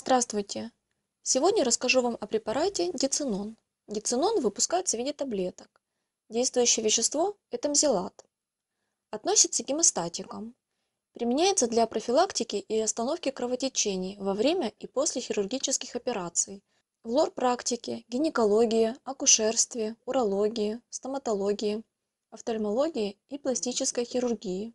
Здравствуйте! Сегодня расскажу вам о препарате дицинон. Дицинон выпускается в виде таблеток. Действующее вещество – это мзелат. Относится к гемостатикам. Применяется для профилактики и остановки кровотечений во время и после хирургических операций, в лор-практике, гинекологии, акушерстве, урологии, стоматологии, офтальмологии и пластической хирургии.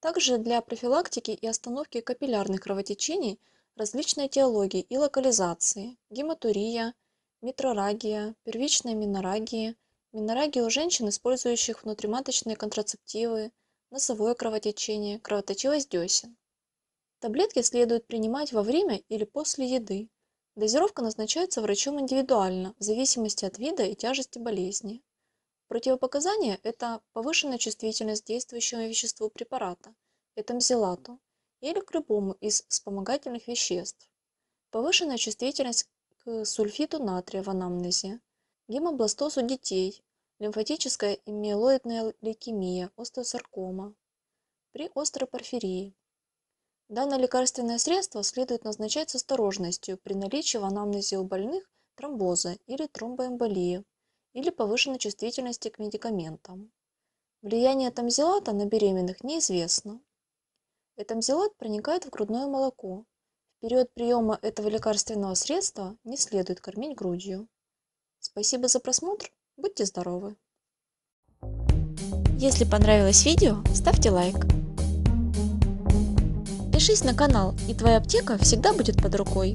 Также для профилактики и остановки капиллярных кровотечений – различной теологии и локализации, гематурия, митрорагия, первичная минорагия, минорагия у женщин, использующих внутриматочные контрацептивы, носовое кровотечение, кровоточивость десен. Таблетки следует принимать во время или после еды. Дозировка назначается врачом индивидуально, в зависимости от вида и тяжести болезни. Противопоказания – это повышенная чувствительность к действующему веществу препарата, этамзелату, или к любому из вспомогательных веществ. Повышенная чувствительность к сульфиту натрия в анамнезе, гемобластоз у детей, лимфатическая и миелоидная лейкемия, остеосаркома, при острой порфирии. Данное лекарственное средство следует назначать с осторожностью при наличии в анамнезе у больных тромбоза или тромбоэмболии или повышенной чувствительности к медикаментам. Влияние тамзилата на беременных неизвестно. Этамзилат проникает в грудное молоко. В период приема этого лекарственного средства не следует кормить грудью. Спасибо за просмотр, будьте здоровы! Если понравилось видео, ставьте лайк. Пишись на канал, и твоя аптека всегда будет под рукой.